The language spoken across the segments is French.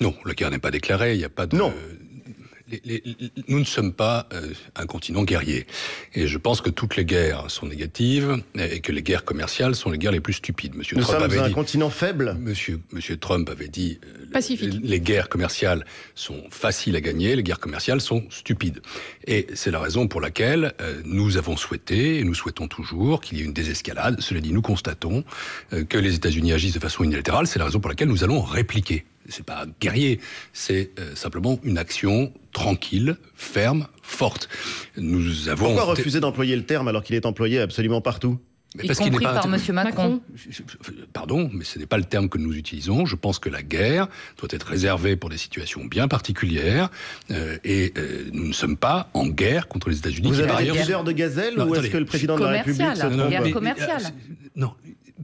Non, la guerre n'est pas déclarée, il n'y a pas de... Non. nous ne sommes pas euh, un continent guerrier. Et je pense que toutes les guerres sont négatives et que les guerres commerciales sont les guerres les plus stupides. Monsieur nous Trump sommes un continent faible Monsieur, Monsieur Trump avait dit euh, Pacifique. les guerres commerciales sont faciles à gagner, les guerres commerciales sont stupides. Et c'est la raison pour laquelle euh, nous avons souhaité, et nous souhaitons toujours, qu'il y ait une désescalade. Cela dit, nous constatons que les États-Unis agissent de façon unilatérale. C'est la raison pour laquelle nous allons répliquer c'est pas guerrier, c'est euh, simplement une action tranquille, ferme, forte. Nous avons. Pourquoi refuser d'employer le terme alors qu'il est employé absolument partout parce y compris par M. Macron. Pardon, mais ce n'est pas le terme que nous utilisons. Je pense que la guerre doit être réservée pour des situations bien particulières. Euh, et euh, nous ne sommes pas en guerre contre les États-Unis. Vous avez des ailleurs... de gazelle ou est-ce que le président de la République se non, commerciale. non,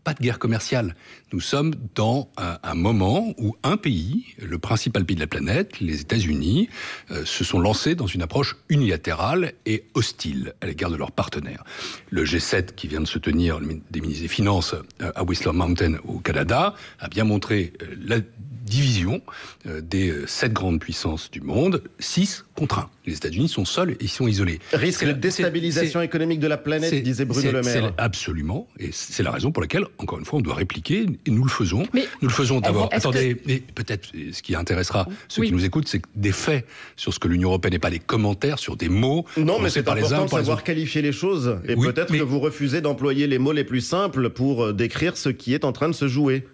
pas de guerre commerciale. Nous sommes dans euh, un, moment où un pays, le principal pays de la planète, les États-Unis, euh, se sont lancés dans une approche unilatérale et hostile à l'égard de leurs partenaires. Le G7 qui vient de se tenir, des ministres des Finances, euh, à Whistler Mountain au Canada, a bien montré la division euh, des sept grandes puissances du monde, six contre un. Les États-Unis sont seuls et ils sont isolés. Risque de déstabilisation économique de la planète, disait Bruno Le Maire. Absolument, et c'est la raison pour laquelle, encore une fois, on doit répliquer, et nous le faisons. Mais nous le faisons d'abord. Attendez, mais peut-être euh, ce qui intéressera ceux qui nous écoutent, c'est des faits sur ce que l'Union européenne n'est pas des commentaires sur des mots. Non, mais c'est important de savoir qualifier les choses. Et peut-être que vous refusez d'employer les mots les plus simples pour euh, décrire ce qui est en train de se jouer.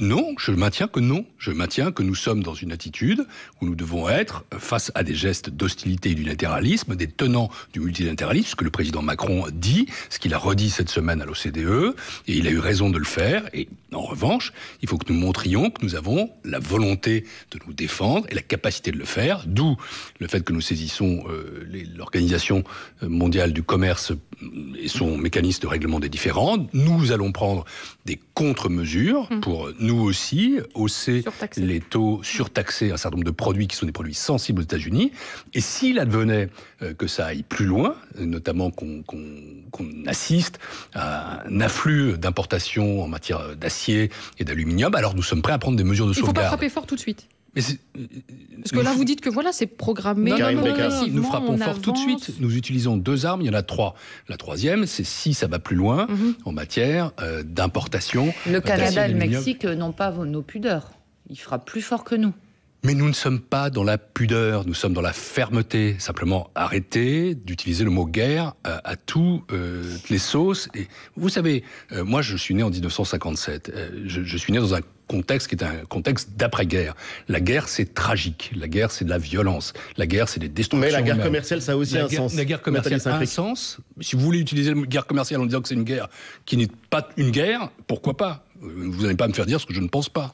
Non, je maintiens que non. Je maintiens que nous sommes dans une attitude où nous devons être face à des gestes d'hostilité et du latéralisme, des tenants du multilatéralisme, ce que le président Macron dit, ce qu'il a redit cette semaine à l'OCDE, et il a eu raison de le faire. Et en revanche, il faut que nous montrions que nous avons la volonté de nous défendre et la capacité de le faire, d'où le fait que nous saisissons euh, l'Organisation mondiale du commerce et son mécanisme de règlement des différends. Nous allons prendre des contre-mesures mmh. pour nous aussi hausser les taux, surtaxer un certain nombre de produits qui sont des produits sensibles aux États-Unis. Et s'il advenait euh, que ça aille plus loin, notamment qu'on assiste à un afflux d'importations en matière euh, d'acier et d'aluminium, alors nous sommes prêts à prendre des mesures de sauvegarde. Il faut pas frapper fort tout de suite. Mais Parce que là, vous dites que voilà, c'est programmé. nous frappons fort tout de suite. Nous utilisons deux armes, il y en a trois. La troisième, c'est si ça va plus loin mhm. en matière euh, d'importation. Le euh, Canada et le Mexique n'ont pas nos pudeurs. Ils frappent plus fort que nous. Mais nous ne sommes pas dans la pudeur, nous sommes dans la fermeté. Simplement, arrêtez d'utiliser le mot guerre euh, à, tous toutes euh, les sauces. Et vous savez, euh, moi, je suis né en 1957. je, suis né dans un contexte qui est un contexte d'après-guerre. La guerre, c'est tragique. La guerre, c'est de la violence. La guerre, c'est des destructions. Mais la guerre commerciale, ça a aussi un sens. La guerre commerciale a un sens. Si vous voulez utiliser la guerre commerciale en disant que c'est une guerre qui n'est pas une guerre, pourquoi pas Vous n'allez pas me faire dire ce que je ne pense pas.